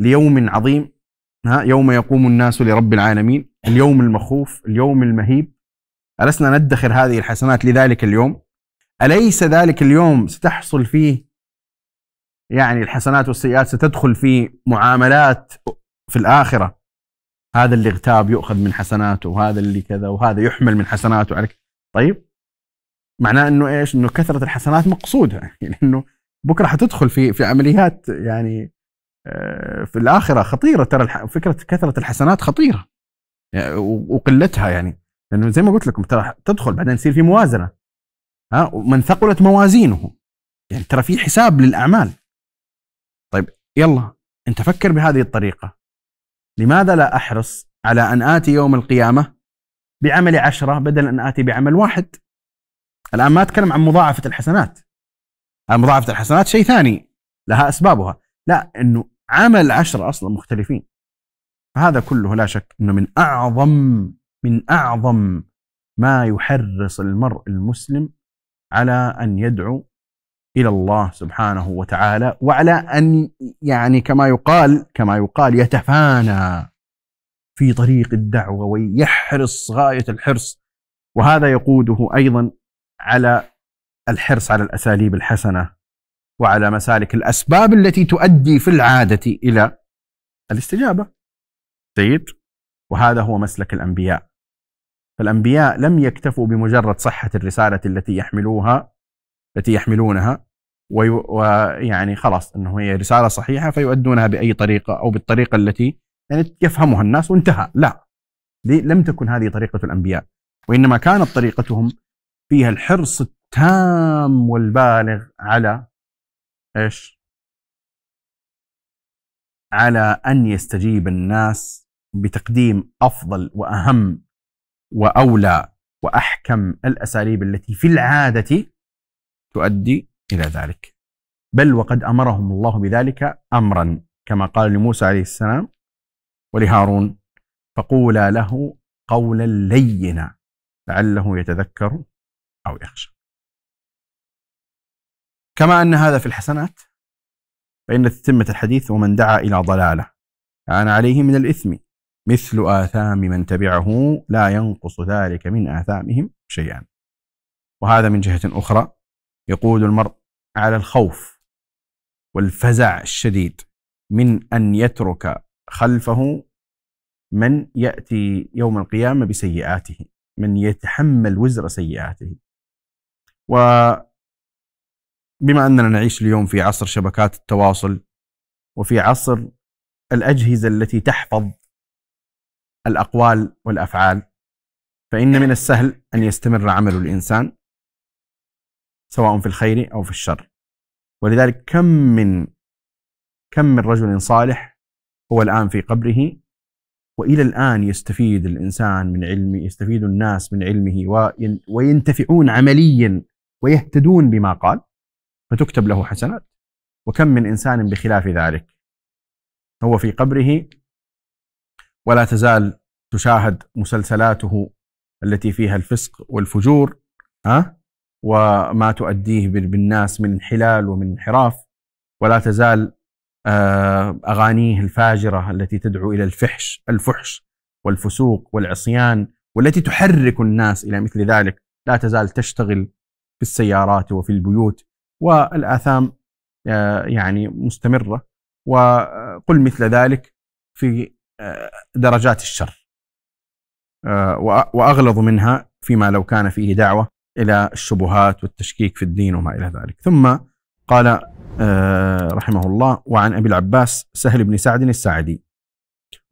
ليوم عظيم ها يوم يقوم الناس لرب العالمين اليوم المخوف اليوم المهيب ألسنا ندخر هذه الحسنات لذلك اليوم أليس ذلك اليوم ستحصل فيه يعني الحسنات والسيئات ستدخل في معاملات في الآخرة هذا اللي اغتاب يؤخذ من حسناته وهذا اللي كذا وهذا يحمل من حسناته عليك طيب معناه انه ايش انه كثره الحسنات مقصوده يعني انه بكره حتدخل في في عمليات يعني آه، في الاخره خطيره ترى فكره كثره الحسنات خطيره وقلتها يعني لانه زي ما قلت لكم ترى تدخل بعدين يصير في موازنه ها ومن ثقلت موازينه يعني ترى في حساب للاعمال طيب يلا انت فكر بهذه الطريقه لماذا لا احرص على ان اتي يوم القيامه بعمل عشره بدل ان اتي بعمل واحد الان ما اتكلم عن مضاعفه الحسنات آه، مضاعفه الحسنات شيء ثاني لها اسبابها لا انه عمل عشرة أصلا مختلفين فهذا كله لا شك أنه من أعظم من أعظم ما يحرص المرء المسلم على أن يدعو إلى الله سبحانه وتعالى وعلى أن يعني كما يقال كما يقال يتفانى في طريق الدعوة ويحرص غاية الحرص وهذا يقوده أيضا على الحرص على الأساليب الحسنة وعلى مسالك الأسباب التي تؤدي في العادة إلى الاستجابة جيد وهذا هو مسلك الأنبياء فالأنبياء لم يكتفوا بمجرد صحة الرسالة التي يحملوها التي يحملونها ويعني خلاص انه هي رساله صحيحه فيؤدونها باي طريقه او بالطريقه التي يعني يفهمها الناس وانتهى، لا لم تكن هذه طريقه الانبياء وانما كانت طريقتهم فيها الحرص التام والبالغ على ايش؟ على ان يستجيب الناس بتقديم افضل واهم واولى واحكم الاساليب التي في العاده تؤدي الى ذلك. بل وقد امرهم الله بذلك امرا كما قال لموسى عليه السلام ولهارون فقولا له قولا لينا لعله يتذكر او يخشى. كما أن هذا في الحسنات فإن تتمة الحديث ومن دعا إلى ضلالة كان عليه من الإثم مثل آثام من تبعه لا ينقص ذلك من آثامهم شيئا وهذا من جهة أخرى يقود المرء على الخوف والفزع الشديد من أن يترك خلفه من يأتي يوم القيامة بسيئاته من يتحمل وزر سيئاته و بما اننا نعيش اليوم في عصر شبكات التواصل وفي عصر الاجهزه التي تحفظ الاقوال والافعال فان من السهل ان يستمر عمل الانسان سواء في الخير او في الشر ولذلك كم من كم من رجل صالح هو الان في قبره والى الان يستفيد الانسان من علمه يستفيد الناس من علمه وينتفعون عمليا ويهتدون بما قال فتكتب له حسنات وكم من إنسان بخلاف ذلك هو في قبره ولا تزال تشاهد مسلسلاته التي فيها الفسق والفجور ها وما تؤديه بالناس من انحلال ومن انحراف ولا تزال آه، أغانيه الفاجرة التي تدعو إلى الفحش الفحش والفسوق والعصيان والتي تحرك الناس إلى مثل ذلك لا تزال تشتغل في السيارات وفي البيوت والآثام آه، يعني مستمرة وقل مثل ذلك في آه، درجات الشر آه، وأغلظ منها فيما لو كان فيه دعوة إلى الشبهات والتشكيك في الدين وما إلى ذلك ثم قال رحمه الله وعن أبي العباس سهل بن سعد الساعدي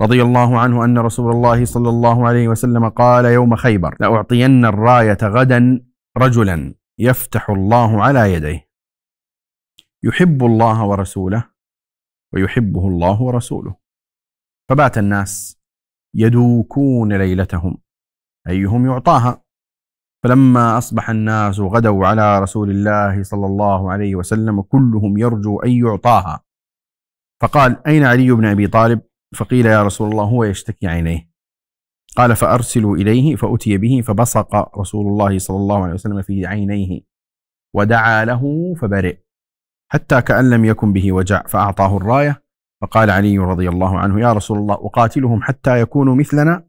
رضي الله عنه أن رسول الله صلى الله عليه وسلم قال يوم خيبر لأعطين الراية غدا رجلا يفتح الله على يديه يحب الله ورسوله ويحبه الله ورسوله فبات الناس يدوكون ليلتهم أيهم يعطاها فلما أصبح الناس غدوا على رسول الله صلى الله عليه وسلم كلهم يرجو أن يعطاها فقال أين علي بن أبي طالب فقيل يا رسول الله هو يشتكي عينيه قال فأرسلوا إليه فأتي به فبصق رسول الله صلى الله عليه وسلم في عينيه ودعا له فبرئ حتى كأن لم يكن به وجع فأعطاه الراية فقال علي رضي الله عنه يا رسول الله أقاتلهم حتى يكونوا مثلنا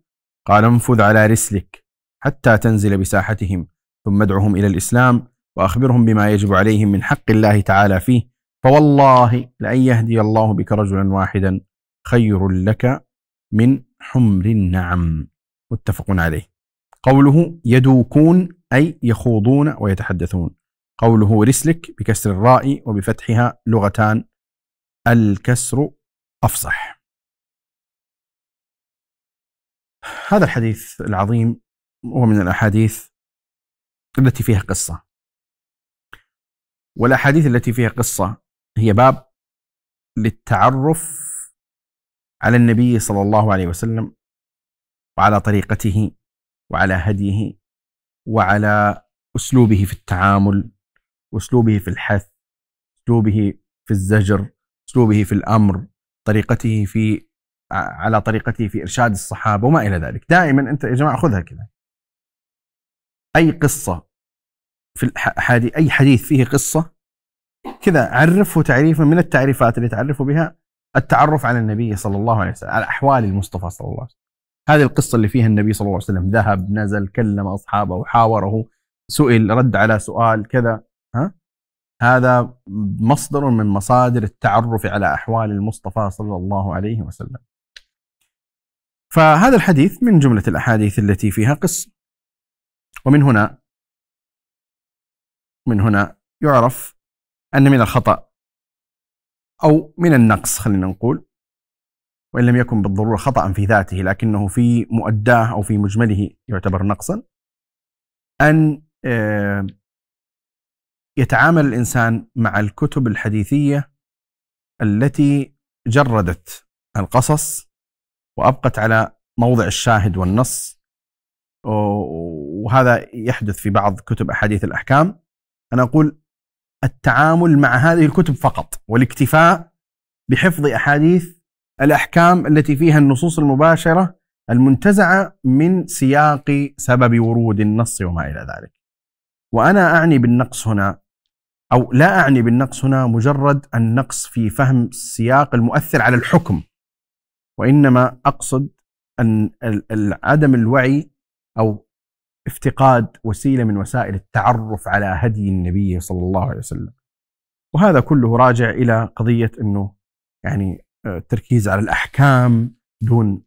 قال انفذ على رسلك حتى تنزل بساحتهم ثم ادعهم إلى الإسلام وأخبرهم بما يجب عليهم من حق الله تعالى فيه فوالله لأن يهدي الله بك رجلا واحدا خير لك من حمر النعم متفق عليه قوله يدوكون أي يخوضون ويتحدثون قوله رسلك بكسر الراء وبفتحها لغتان الكسر أفصح هذا الحديث العظيم هو من الأحاديث التي فيها قصة والأحاديث التي فيها قصة هي باب للتعرف على النبي صلى الله عليه وسلم وعلى طريقته وعلى هديه وعلى أسلوبه في التعامل واسلوبه في الحث اسلوبه في الزجر اسلوبه في الامر طريقته في على طريقته في ارشاد الصحابه وما الى ذلك دائما انت يا جماعه خذها كذا اي قصه في الحدي اي حديث فيه قصه كذا عرفه تعريفا من التعريفات اللي تعرفه بها التعرف على النبي صلى الله عليه وسلم على احوال المصطفى صلى الله عليه وسلم هذه القصة اللي فيها النبي صلى الله عليه وسلم ذهب نزل كلم أصحابه وحاوره سئل رد على سؤال كذا هذا مصدر من مصادر التعرف على أحوال المصطفى صلى الله عليه وسلم فهذا الحديث من جملة الأحاديث التي فيها قصة ومن هنا من هنا يعرف أن من الخطأ أو من النقص خلينا نقول وإن لم يكن بالضرورة خطأ في ذاته لكنه في مؤداه أو في مجمله يعتبر نقصا أن آه، يتعامل الانسان مع الكتب الحديثيه التي جردت القصص وابقت على موضع الشاهد والنص وهذا يحدث في بعض كتب احاديث الاحكام انا اقول التعامل مع هذه الكتب فقط والاكتفاء بحفظ احاديث الاحكام التي فيها النصوص المباشره المنتزعه من سياق سبب ورود النص وما الى ذلك. وانا اعني بالنقص هنا أو لا أعني بالنقص هنا مجرد النقص في فهم السياق المؤثر على الحكم وإنما أقصد أن عدم الوعي أو افتقاد وسيلة من وسائل التعرف على هدي النبي صلى الله عليه وسلم وهذا كله راجع إلى قضية أنه يعني التركيز آه، على الأحكام دون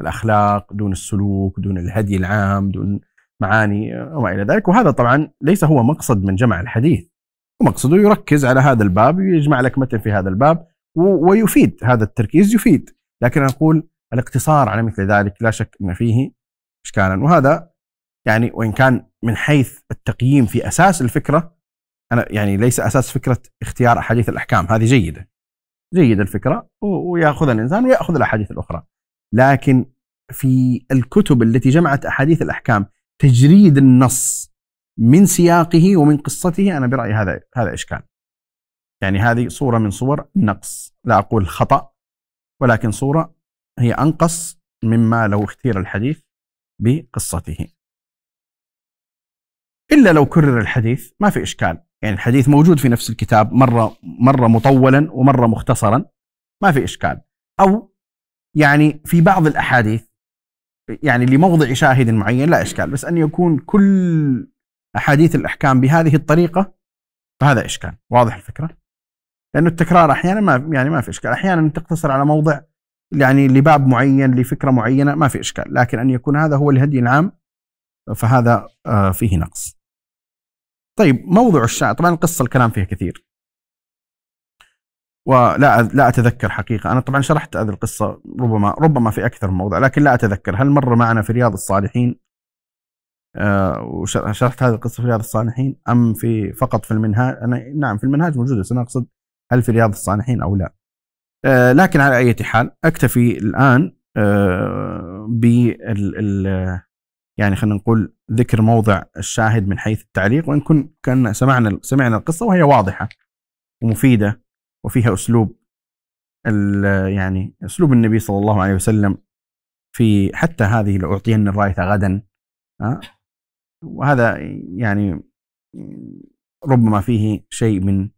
الأخلاق دون السلوك دون الهدي العام دون معاني آه، وما إلى ذلك وهذا طبعا ليس هو مقصد من جمع الحديث ومقصده يركز على هذا الباب ويجمع لك متن في هذا الباب ويفيد هذا التركيز يفيد لكن نقول الاقتصار على مثل ذلك لا شك ان فيه اشكالا وهذا يعني وان كان من حيث التقييم في اساس الفكره انا يعني ليس اساس فكره اختيار احاديث الاحكام هذه جيده جيده الفكره وياخذها الانسان وياخذ الاحاديث الاخرى لكن في الكتب التي جمعت احاديث الاحكام تجريد النص من سياقه ومن قصته انا برايي هذا هذا اشكال. يعني هذه صوره من صور النقص، لا اقول خطا ولكن صوره هي انقص مما لو اختير الحديث بقصته. الا لو كرر الحديث ما في اشكال، يعني الحديث موجود في نفس الكتاب مره مره مطولا ومره مختصرا ما في اشكال. او يعني في بعض الاحاديث يعني لموضع شاهد معين لا اشكال، بس ان يكون كل أحاديث الإحكام بهذه الطريقة فهذا إشكال واضح الفكرة لأنه التكرار أحيانا ما يعني ما في إشكال أحيانا تقتصر على موضع يعني لباب معين لفكرة معينة ما في إشكال لكن أن يكون هذا هو الهدي العام فهذا آه، فيه نقص طيب موضوع الشاعر طبعا القصة الكلام فيها كثير ولا لا اتذكر حقيقه انا طبعا شرحت هذه القصه ربما ربما في اكثر من موضع لكن لا اتذكر هل مر معنا في رياض الصالحين وشرحت هذه القصه في رياض الصالحين ام في فقط في المنهاج أنا نعم في المنهاج موجوده بس انا اقصد هل في رياض الصالحين او لا آه، لكن على اي حال اكتفي الان آه، ب يعني خلينا نقول ذكر موضع الشاهد من حيث التعليق وان كن كان سمعنا سمعنا القصه وهي واضحه ومفيده وفيها اسلوب يعني اسلوب النبي صلى الله عليه وسلم في حتى هذه لاعطين الرايه غدا آه، وهذا يعني ربما فيه شيء من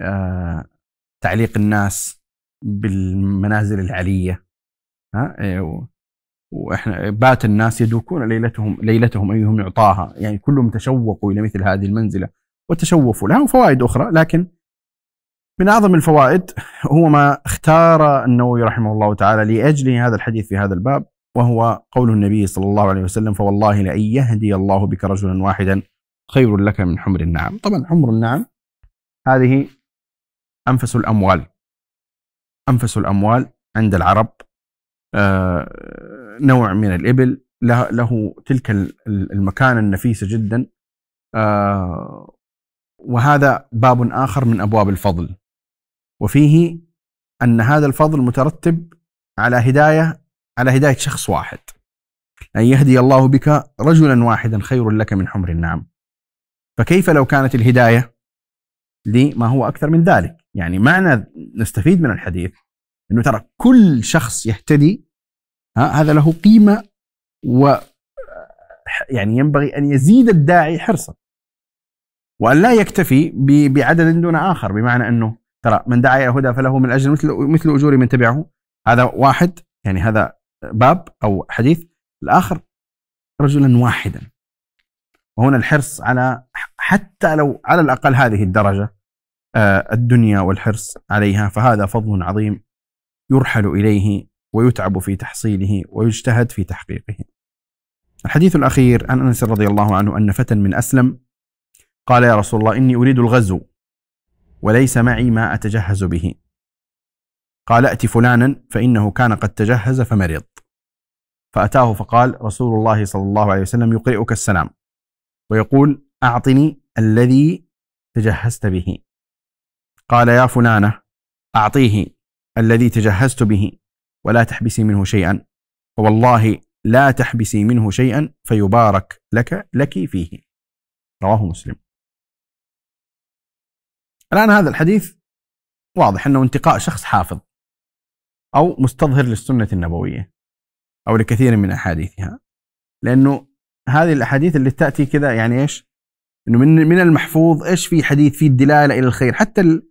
آه، تعليق الناس بالمنازل العليه ها إيه، واحنا بات الناس يدوكون ليلتهم ليلتهم ايهم يعطاها يعني كلهم تشوقوا الى مثل هذه المنزله وتشوفوا لها فوائد اخرى لكن من اعظم الفوائد هو ما اختار النووي رحمه الله تعالى لاجله هذا الحديث في هذا الباب وهو قول النبي صلى الله عليه وسلم فوالله لأن يهدي الله بك رجلا واحدا خير لك من حمر النعم طبعا حمر النعم هذه أنفس الأموال أنفس الأموال عند العرب آه، نوع من الإبل له تلك المكانة النفيسة جدا آه، وهذا باب آخر من أبواب الفضل وفيه أن هذا الفضل مترتب على هداية على هداية شخص واحد أن يهدي الله بك رجلا واحدا خير لك من حمر النعم فكيف لو كانت الهداية لما هو أكثر من ذلك يعني معنى نستفيد من الحديث أنه ترى كل شخص يهتدي هذا له قيمة و يعني ينبغي أن يزيد الداعي حرصا وأن لا يكتفي بعدد دون آخر بمعنى أنه ترى من دعا إلى هدى فله من أجل مثل مثل أجور من تبعه هذا واحد يعني هذا باب أو حديث الآخر رجلا واحدا وهنا الحرص على حتى لو على الأقل هذه الدرجة آه، الدنيا والحرص عليها فهذا فضل عظيم يرحل إليه ويتعب في تحصيله ويجتهد في تحقيقه الحديث الأخير عن أنس رضي الله عنه أن فتى من أسلم قال يا رسول الله إني أريد الغزو وليس معي ما أتجهز به قال ائت فلانا فإنه كان قد تجهز فمرض فأتاه فقال رسول الله صلى الله عليه وسلم يقرئك السلام ويقول أعطني الذي تجهزت به قال يا فلانة أعطيه الذي تجهزت به ولا تحبسي منه شيئا فوالله لا تحبسي منه شيئا فيبارك لك لك فيه رواه مسلم الآن هذا الحديث واضح أنه انتقاء شخص حافظ أو مستظهر للسنة النبوية أو لكثير من أحاديثها لأنه هذه الأحاديث اللي تأتي كذا يعني إيش إنه من من المحفوظ إيش في حديث فيه الدلالة إلى الخير حتى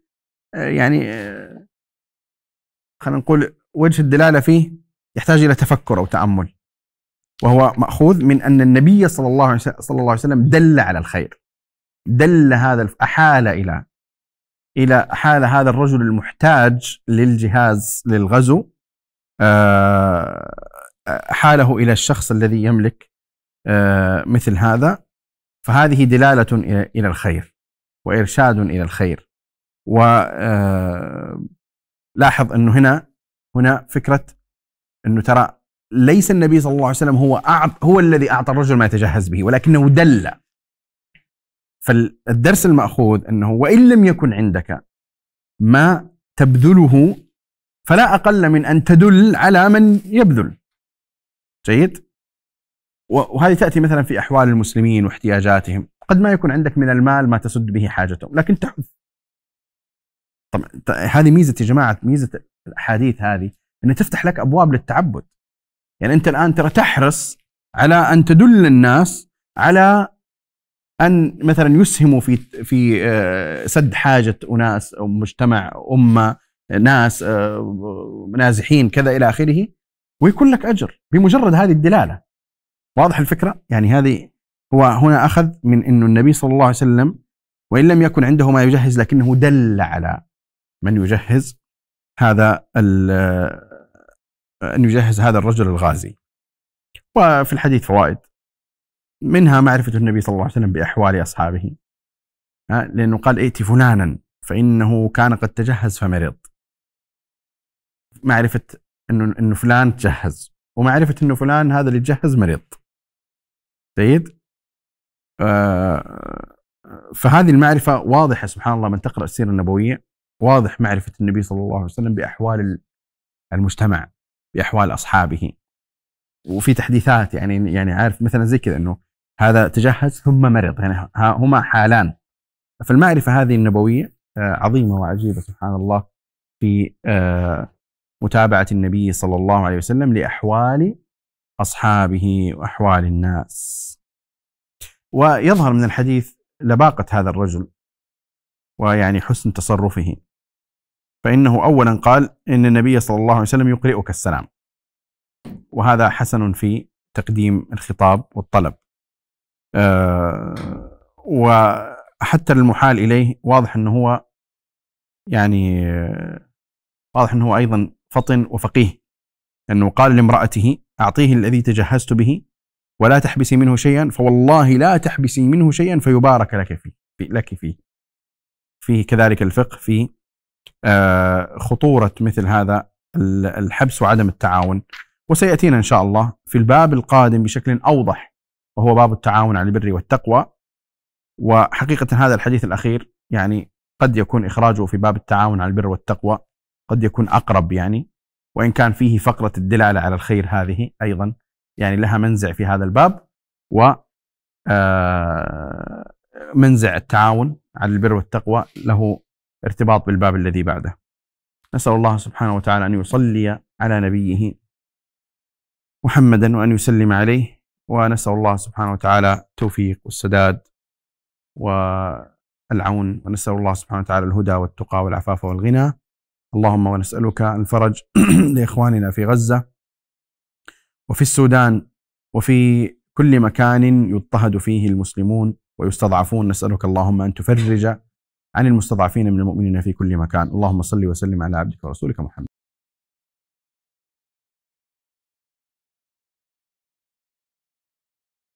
آه، يعني آه، خلينا نقول وجه الدلالة فيه يحتاج إلى تفكر أو تأمل وهو مأخوذ من أن النبي صلى الله صلى الله عليه وسلم دل على الخير دل هذا أحال إلى الى حال هذا الرجل المحتاج للجهاز للغزو آه، حاله الى الشخص الذي يملك آه، مثل هذا فهذه دلاله الى الخير وارشاد الى الخير ولاحظ آه، انه هنا هنا فكره انه ترى ليس النبي صلى الله عليه وسلم هو أعط هو الذي اعطى الرجل ما يتجهز به ولكنه دل فالدرس المأخوذ أنه وإن لم يكن عندك ما تبذله فلا أقل من أن تدل على من يبذل جيد؟ وهذه تأتي مثلا في أحوال المسلمين واحتياجاتهم قد ما يكون عندك من المال ما تسد به حاجتهم لكن تحث طبعا هذه ميزة يا جماعة ميزة الأحاديث هذه أنها تفتح لك أبواب للتعبد يعني أنت الآن ترى تحرص على أن تدل الناس على ان مثلا يسهموا في في آه، سد حاجه اناس او مجتمع امه ناس آه، نازحين كذا الى اخره ويكون لك اجر بمجرد هذه الدلاله واضح الفكره يعني هذه هو هنا اخذ من انه النبي صلى الله عليه وسلم وان لم يكن عنده ما يجهز لكنه دل على من يجهز هذا آه، ان يجهز هذا الرجل الغازي وفي الحديث فوائد منها معرفة النبي صلى الله عليه وسلم بأحوال أصحابه لأنه قال ائت فلانا فإنه كان قد تجهز فمرض معرفة أنه, إنه فلان تجهز ومعرفة أنه فلان هذا اللي تجهز مريض جيد آه، فهذه المعرفة واضحة سبحان الله من تقرأ السيرة النبوية واضح معرفة النبي صلى الله عليه وسلم بأحوال المجتمع بأحوال أصحابه وفي تحديثات يعني يعني عارف مثلا زي كذا انه هذا تجهز ثم مرض يعني هما حالان فالمعرفة هذه النبوية آه، عظيمة وعجيبة سبحان الله في آه، متابعة النبي صلى الله عليه وسلم لأحوال أصحابه وأحوال الناس ويظهر من الحديث لباقة هذا الرجل ويعني حسن تصرفه فإنه أولا قال إن النبي صلى الله عليه وسلم يقرئك السلام وهذا حسن في تقديم الخطاب والطلب آه، وحتى المحال اليه واضح انه هو يعني آه، واضح انه هو ايضا فطن وفقيه انه قال لامراته اعطيه الذي تجهزت به ولا تحبسي منه شيئا فوالله لا تحبسي منه شيئا فيبارك لك فيه لك فيه فيه كذلك الفقه في آه، خطوره مثل هذا الحبس وعدم التعاون وسياتينا ان شاء الله في الباب القادم بشكل اوضح وهو باب التعاون على البر والتقوى وحقيقة هذا الحديث الأخير يعني قد يكون إخراجه في باب التعاون على البر والتقوى قد يكون أقرب يعني وإن كان فيه فقرة الدلالة على الخير هذه أيضا يعني لها منزع في هذا الباب و آه، منزع التعاون على البر والتقوى له ارتباط بالباب الذي بعده نسأل الله سبحانه وتعالى أن يصلي على نبيه محمدا وأن يسلم عليه ونسأل الله سبحانه وتعالى التوفيق والسداد والعون ونسأل الله سبحانه وتعالى الهدى والتقى والعفاف والغنى اللهم ونسألك الفرج لإخواننا في غزة وفي السودان وفي كل مكان يضطهد فيه المسلمون ويستضعفون نسألك اللهم أن تفرج عن المستضعفين من المؤمنين في كل مكان اللهم صل وسلم على عبدك ورسولك محمد